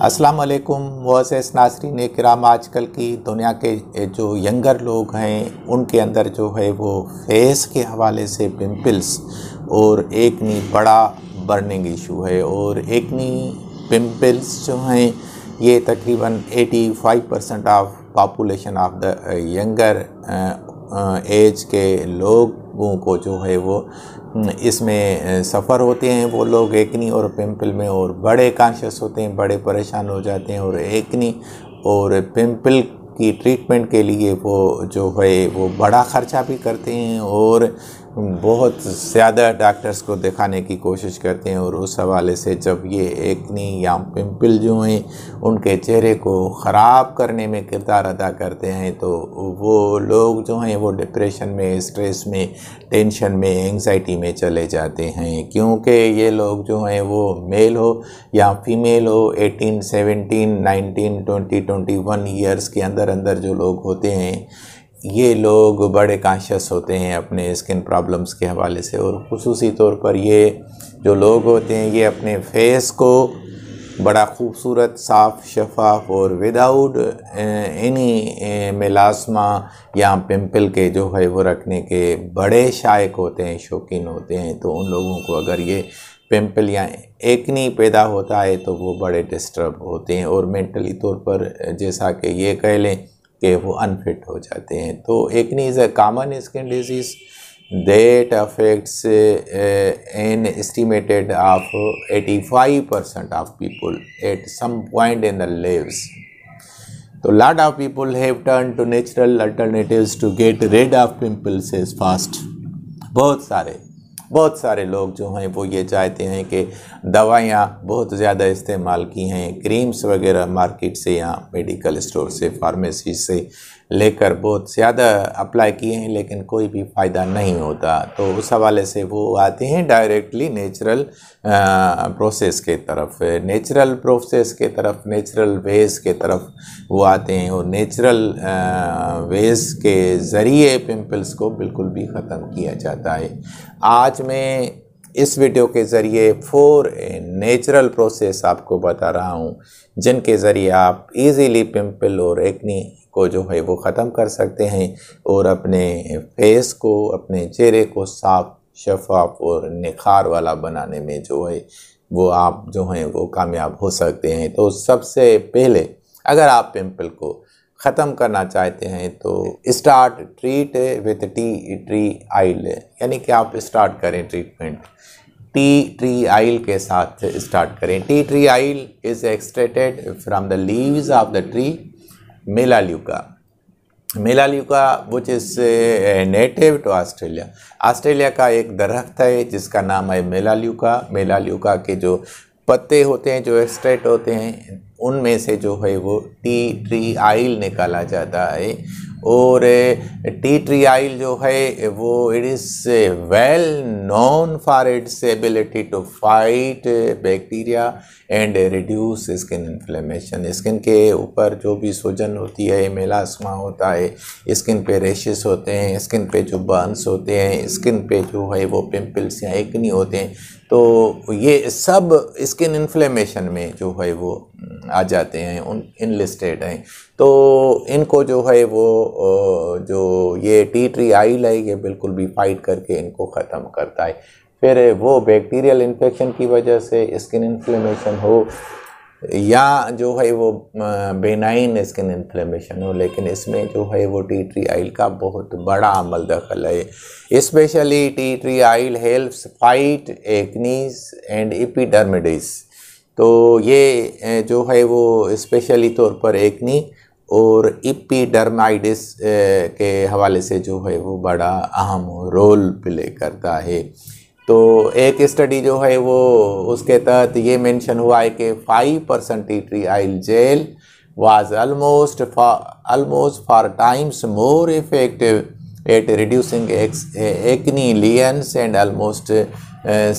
अस्सलाम वालेकुम मोज़ नासरीन कराम आजकल की दुनिया के जो यंगर लोग हैं उनके अंदर जो है वो फेस के हवाले से पिंपल्स और एक नी बड़ा बर्निंग इशू है और एक नी पिंपल्स जो हैं ये तकरीबन 85 percent of population of the younger age के लोगों को जो है वो इसमें सफ़र होते हैं वो लोग एकनी और पिम्पल में और बड़े कॉन्शियस होते हैं बड़े परेशान हो जाते हैं और एकनी और पिम्पल की ट्रीटमेंट के लिए वो जो है वो बड़ा ख़र्चा भी करते हैं और बहुत ज़्यादा डॉक्टर्स को दिखाने की कोशिश करते हैं और उस हवाले से जब ये एक्नी या पिंपल जो हैं उनके चेहरे को ख़राब करने में किरदार अदा करते हैं तो वो लोग जो हैं वो डिप्रेशन में स्ट्रेस में टेंशन में एंगजाइटी में चले जाते हैं क्योंकि ये लोग जो हैं वो मेल हो या फीमेल हो 18, 17, 19, 20, 21 ईयर्स के अंदर अंदर जो लोग होते हैं ये लोग बड़े कॉन्शियस होते हैं अपने स्किन प्रॉब्लम्स के हवाले से और खसूसी तौर पर ये जो लोग होते हैं ये अपने फेस को बड़ा खूबसूरत साफ़ शफाफ और विदाउट एनी मिलासमा या पिंपल के जो है वो रखने के बड़े शायक होते हैं शौकीन होते हैं तो उन लोगों को अगर ये पिंपल या नहीं पैदा होता है तो वो बड़े डिस्टर्ब होते हैं और मेंटली तौर पर जैसा कि ये कह लें कि वो अनफिट हो जाते हैं तो acne is a common skin disease that affects in estimated of 85 percent of people at some point in the lives तो lot of people have turn to natural alternatives to get rid of pimples is fast बहुत सारे बहुत सारे लोग जो हैं वो ये चाहते हैं कि दवाइयाँ बहुत ज़्यादा इस्तेमाल की हैं क्रीम्स वगैरह मार्केट से या मेडिकल स्टोर से फार्मेसी से लेकर बहुत ज़्यादा अप्लाई किए हैं लेकिन कोई भी फ़ायदा नहीं होता तो उस हवाले से वो आते हैं डायरेक्टली नेचुरल प्रोसेस के तरफ नेचुरल प्रोसेस के तरफ नेचुरल वेज के तरफ वो आते हैं और नेचुरल वेज के ज़रिए पिंपल्स को बिल्कुल भी ख़त्म किया जाता है आज में इस वीडियो के ज़रिए फोर नेचुरल प्रोसेस आपको बता रहा हूँ जिनके ज़रिए आप इजीली पिंपल और एक्नी को जो है वो ख़त्म कर सकते हैं और अपने फेस को अपने चेहरे को साफ शफाफ और निखार वाला बनाने में जो है वो आप जो हैं वो कामयाब हो सकते हैं तो सबसे पहले अगर आप पिंपल को ख़त्म करना चाहते हैं तो start treat with tea tree oil यानी कि आप स्टार्ट करें ट्रीटमेंट टी ट्री आइल के साथ स्टार्ट करें tea tree oil is extracted from the leaves of the tree melaleuca melaleuca which is native to Australia Australia का एक दरख्त है जिसका नाम है मेलाल्यूका मेलाल्यूका के जो पत्ते होते हैं जो एक्सट्रेट होते हैं उनमें से जो है वो टी ट्री आइल निकाला जाता है और टी ट्री आइल जो है वो it is well known for its ability to fight bacteria and reduce skin inflammation skin के ऊपर जो भी सूजन होती है मेलास्मा होता है स्किन पे रेशेस होते हैं स्किन पे जो बर्न्स होते हैं स्किन पे जो है वो पिंपल्स या एक्नी होते हैं तो ये सब स्किन इन्फ्लेमेशन में जो है वो आ जाते हैं उन इनलिस्टेड हैं तो इनको जो है वो जो ये टी ट्री आई है ये बिल्कुल भी फाइट करके इनको ख़त्म करता है फिर वो बैक्टीरियल इन्फेक्शन की वजह से स्किन इन्फ्लेमेशन हो या जो है वो बेनाइन स्किन इन्फ्लेमेशन हो लेकिन इसमें जो है वो टी ट्री आइल का बहुत बड़ा अमल दखल है specially tea tree oil helps fight acnes and epidermidis तो ये जो है वो स्पेशली तौर पर एक्नी और इपीडर्माइडिस के हवाले से जो है वो बड़ा अहम रोल प्ले करता है तो एक स्टडी जो है वो उसके तहत ये मेंशन हुआ है कि five percent tea oil gel was almost almost four times more effective at reducing acne lesions and almost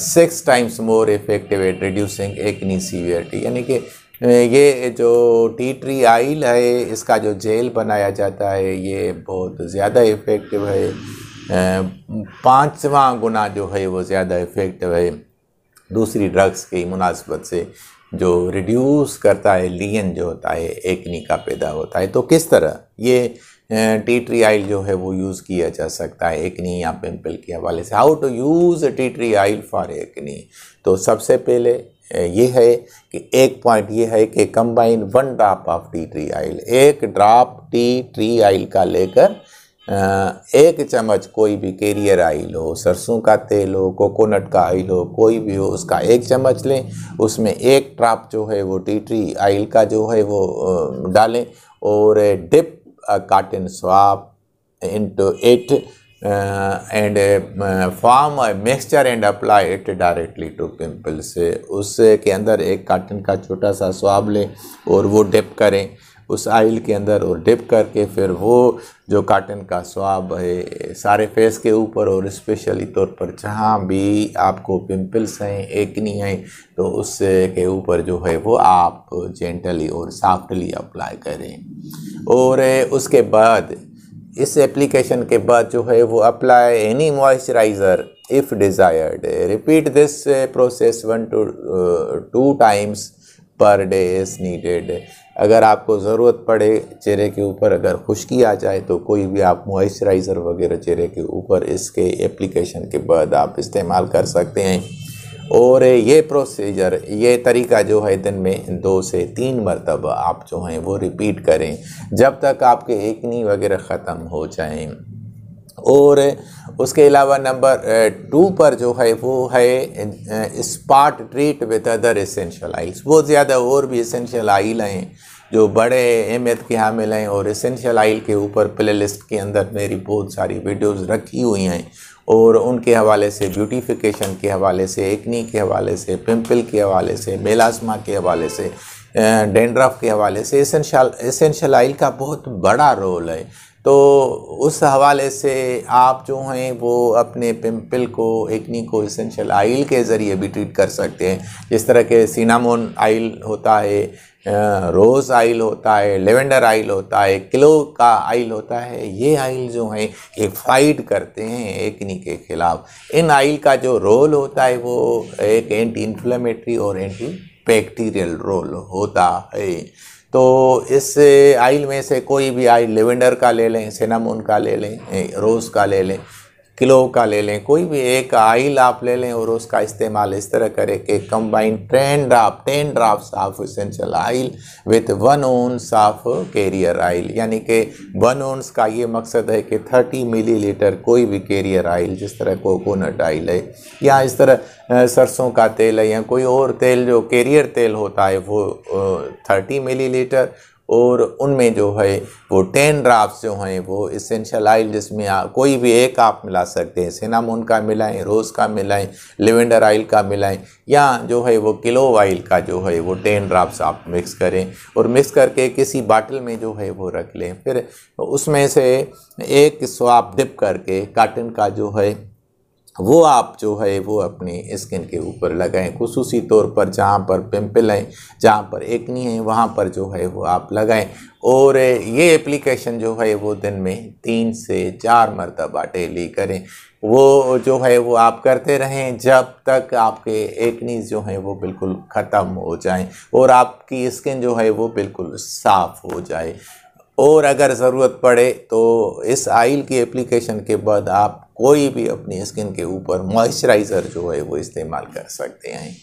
six times more effective at reducing acne severity यानी कि e, ये जो टी ट्री आइल है इसका जो जेल बनाया जाता है ये बहुत ज़्यादा इफ़ेक्टिव है पाँचवा गुना जो है वो ज़्यादा इफ़ेक्टिव है दूसरी ड्रग्स की मुनासबत से जो रिड्यूस करता है लियन जो होता है एकनी का पैदा होता है तो किस तरह ये टी ट्री आइल जो है वो यूज़ किया जा सकता है एकनी या पिम्पल के हवाले से how to use tea tree oil for acne तो सबसे पहले ये है कि एक पॉइंट ये है कि combine one drop of tea tree oil एक ड्रॉप टी ट्री आइल का लेकर एक चम्मच कोई भी कैरियर आयल हो सरसों का तेल हो कोकोनट का आयल हो कोई भी हो उसका एक चम्मच लें उसमें एक ट्राप जो है वो टी ट्री आयल का जो है वो डालें और dip cotton swab into it and form uh, mixture and apply it directly to directly to pimples उसके अंदर एक काटन का छोटा सा स्वाब लें और वो डिप करें उस आयल के अंदर और डिप करके फिर वो जो काटन का स्वाब है सारे फेस के ऊपर और स्पेशली तौर पर जहाँ भी आपको पिंपल्स हैं नहीं हैं तो उस के ऊपर जो है वो आप जेंटली और सॉफ्टली अप्लाई करें और उसके बाद इस एप्लीकेशन के बाद जो है वो apply any moisturiser if desired repeat this process one to two times per day is needed अगर आपको ज़रूरत पड़े चेहरे के ऊपर अगर खुश्की आ जाए तो कोई भी आप मॉइस्चराइज़र वगैरह चेहरे के ऊपर इसके एप्लीकेशन के बाद आप इस्तेमाल कर सकते हैं और ये प्रोसीजर ये तरीका जो है दिन में दो से तीन मरतबा आप जो हैं वो रिपीट करें जब तक आपके एकनी वगैरह ख़त्म हो जाएँ और उसके अलावा नंबर टू पर जो है वो है spot treat with other essential oils वो ज़्यादा और भी इसेंशियल आइल हैं जो बड़े अहमियत के हामिल हैं और इसेंशियल आइल के ऊपर प्ले लिस्ट के अंदर मेरी बहुत सारी वीडियोस रखी हुई हैं और उनके हवाले से ब्यूटिफिकेशन के हवाले से एक्नी के हवाले से पिम्पल के हवाले से मेलाजमा के हवाले से डेंड्राफ के हवाले से इसेंशियल इसेंशियल आइल का बहुत बड़ा रोल है तो उस हवाले से आप जो हैं वो अपने पिम्पल को एक्नी को इसेंशियल आइल के ज़रिए भी ट्रीट कर सकते हैं जिस तरह के सीनामोन आइल होता है रोज़ आइल होता है लेवेंडर आइल होता है किलो का आइल होता है ये आइल जो है ये फाइट करते हैं एक्नी के ख़िलाफ़ इन आइल का जो रोल होता है वो एक एंटी इन्फ्लेमेटरी और एंटी बैक्टीरियल रोल होता है तो इस आइल में से कोई भी आइल लेवेंडर का ले लें सिनामोन का ले लें रोज़ का ले लें किलो का ले लें कोई भी एक आइल आप ले लें और उसका इस्तेमाल इस तरह करें कि combine ten drop ten drop of essential oil with one ounce of carrier oil यानी कि वन ओंस का ये मकसद है कि थर्टी मिलीलीटर कोई भी कैरियर आइल जिस तरह कोकोनट आइल है या इस तरह सरसों का तेल है या कोई और तेल जो कैरियर तेल होता है वो थर्टी मिली और उनमें जो है वो टेन ड्राफ्ट जो हैं वो इसेंशियल आयल जिसमें कोई भी एक आप मिला सकते हैं सिनामोन का मिलाएं रोज़ का मिलाएं लेवेंडर आयल का मिलाएं या जो है वो किलो आइल का जो है वो टेन ड्राफ्ट आप मिक्स करें और मिक्स करके किसी बाटल में जो है वो रख लें फिर उसमें से एक स्वाप आप डिप करके काटन का जो है वो आप जो है वो अपनी स्किन के ऊपर लगाएं खसूसी तौर पर जहाँ पर पिम्पल हैं जहाँ पर एकनी है वहाँ पर जो है वो आप लगाएं और ये एप्लीकेशन जो है वो दिन में तीन से चार मरतबा डेली करें वो जो है वो आप करते रहें जब तक आपके एकनीज जो हैं वो बिल्कुल ख़त्म हो जाएं और आपकी स्किन जो है वो बिल्कुल साफ़ हो जाए और अगर ज़रूरत पड़े तो इस आयल की एप्लीकेशन के बाद आप कोई भी अपनी स्किन के ऊपर मॉइस्चराइज़र जो है वो इस्तेमाल कर सकते हैं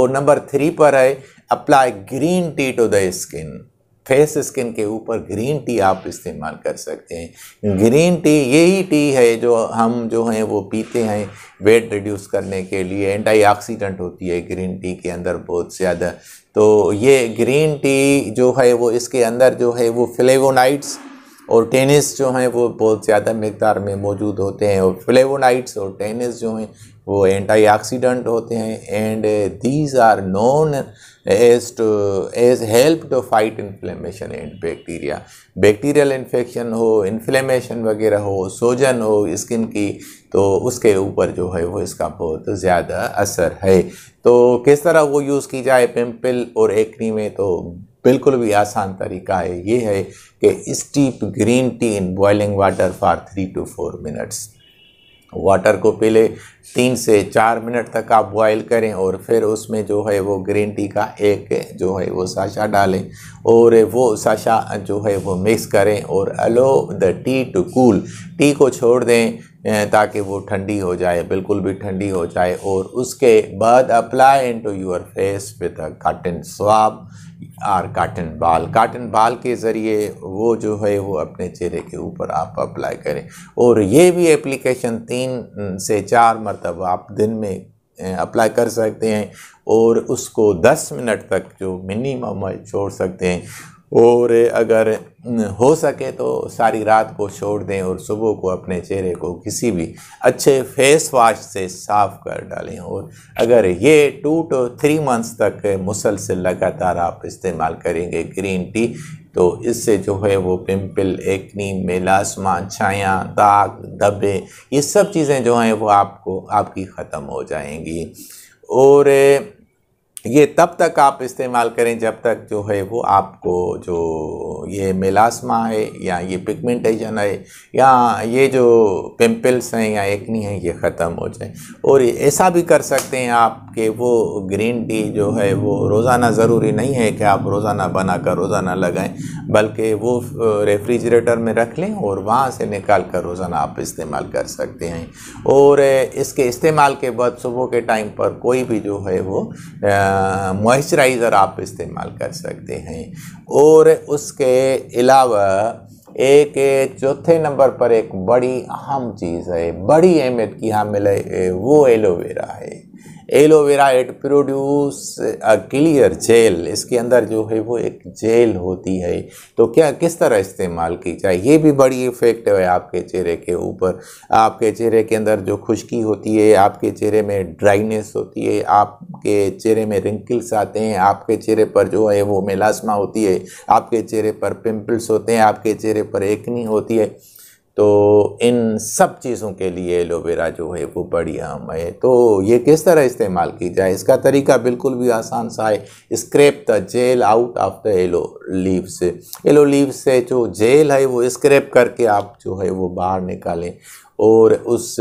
और नंबर थ्री पर है apply green tea to the skin face skin के ऊपर ग्रीन टी आप इस्तेमाल कर सकते हैं ग्रीन टी यही टी है जो हम जो हैं वो पीते हैं वेट रिड्यूस करने के लिए एंटीऑक्सीडेंट होती है ग्रीन टी के अंदर बहुत ज़्यादा तो ये ग्रीन टी जो है वो इसके अंदर जो है वो फ्लेवोनाइट्स और टेनिस जो हैं वो बहुत ज़्यादा मकदार में मौजूद होते हैं और फ्लेवोनाइट्स और टेनिस जो हैं वो एंटी होते हैं and these are known as to as help to fight inflammation and bacteria bacterial infection हो इन्फ्लेमेशन वगैरह हो सोजन हो स्किन की तो उसके ऊपर जो है वो इसका बहुत ज़्यादा असर है तो किस तरह वो यूज़ की जाए पिम्पल और एक्नी में तो बिल्कुल भी आसान तरीका है ये है कि steep green tea in boiling water for three to four minutes water को पीले तीन से चार मिनट तक आप बॉयल करें और फिर उसमें जो है वो ग्रीन टी का एक जो है वो साशा डालें और वो साशा जो है वो मिक्स करें और allow the tea to cool tea को छोड़ दें ताकि वो ठंडी हो जाए बिल्कुल भी ठंडी हो जाए और उसके बाद apply into your face with a cotton swab और काटन बाल काटन बाल के ज़रिए वो जो है वो अपने चेहरे के ऊपर आप अप्लाई करें और ये भी एप्लीकेशन तीन से चार मरतबा आप दिन में अप्लाई कर सकते हैं और उसको 10 मिनट तक जो मिनिमम है छोड़ सकते हैं और अगर हो सके तो सारी रात को छोड़ दें और सुबह को अपने चेहरे को किसी भी अच्छे फेस वाश से साफ़ कर डालें और अगर ये टू टू थ्री मंथ्स तक मुसलसल लगातार आप इस्तेमाल करेंगे ग्रीन टी तो इससे जो है वो पिंपल एक्नी मेलास्मा छाया दाग धब्बे ये सब चीज़ें जो हैं वो आपको आपकी ख़त्म हो जाएंगी और ये तब तक आप इस्तेमाल करें जब तक जो है वो आपको जो ये मेलास्मा है या ये पिगमेंटेशन है या ये जो पिंपल्स हैं या एक्नी है ये ख़त्म हो जाए और ऐसा भी कर सकते हैं आप कि वो ग्रीन टी जो है वो रोज़ाना ज़रूरी नहीं है कि आप रोज़ाना बना कर रोज़ाना लगाएं बल्कि वो रेफ्रिजरेटर में रख लें और वहाँ से निकाल कर रोज़ाना आप इस्तेमाल कर सकते हैं और इसके इस्तेमाल के बाद सुबह के टाइम पर कोई भी जो है वो आ, मॉइस्चराइज़र आप इस्तेमाल कर सकते हैं और उसके अलावा एक चौथे नंबर पर एक बड़ी अहम चीज़ है बड़ी अहमियत की हामिल है वो एलोवेरा है aloe vera it produce a clear gel इसके अंदर जो है वो एक जेल होती है तो क्या किस तरह इस्तेमाल की जाए ये भी बड़ी इफ़ेक्टिव है आपके चेहरे के ऊपर आपके चेहरे के अंदर जो खुश्की होती है आपके चेहरे में ड्राइनेस होती है आपके चेहरे में रिंकल्स आते हैं आपके चेहरे पर जो है वो मेलास्मा होती है आपके चेहरे पर पिम्पल्स होते हैं आपके चेहरे पर एकनी होती है तो इन सब चीज़ों के लिए एलोवेरा जो है वो बड़ी आम है तो ये किस तरह इस्तेमाल की जाए इसका तरीका बिल्कुल भी आसान सा है scrape the gel out of the aloe leaf से एलो लीव से जो जेल है वो स्क्रेप करके आप जो है वो बाहर निकालें और उस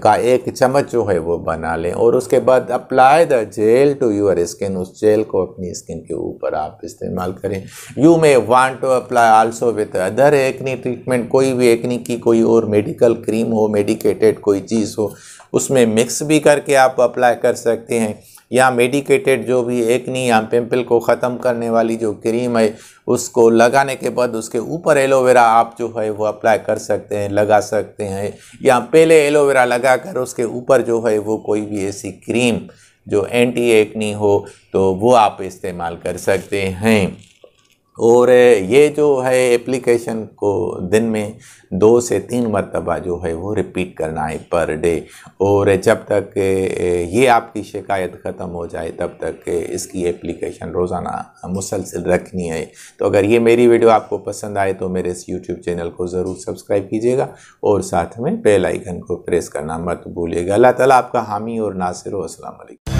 का एक चम्मच जो है वो बना लें और उसके बाद apply the gel to your skin उस जेल को अपनी स्किन के ऊपर आप इस्तेमाल करें you may want to apply also with other acne treatment कोई भी एक्नी की कोई और मेडिकल क्रीम हो मेडिकेटेड कोई चीज़ हो उसमें मिक्स भी करके आप अप्लाई कर सकते हैं या मेडिकेटेड जो भी नहीं या पिम्पल को ख़त्म करने वाली जो क्रीम है उसको लगाने के बाद उसके ऊपर एलोवेरा आप जो है वो अप्लाई कर सकते हैं लगा सकते हैं या पहले एलोवेरा लगा कर उसके ऊपर जो है वो कोई भी ऐसी क्रीम जो एंटी एक्नी हो तो वो आप इस्तेमाल कर सकते हैं और ये जो है एप्लीकेशन को दिन में दो से तीन मरतबा जो है वो रिपीट करना है पर डे और जब तक ये आपकी शिकायत ख़त्म हो जाए तब तक इसकी एप्लीकेशन रोज़ाना मुसलसिल रखनी है तो अगर ये मेरी वीडियो आपको पसंद आए तो मेरे इस यूट्यूब चैनल को ज़रूर सब्सक्राइब कीजिएगा और साथ में बेल आइकन को प्रेस करना मत भूलिएगा अल्लाह तला आपका हामी और नासिर असलम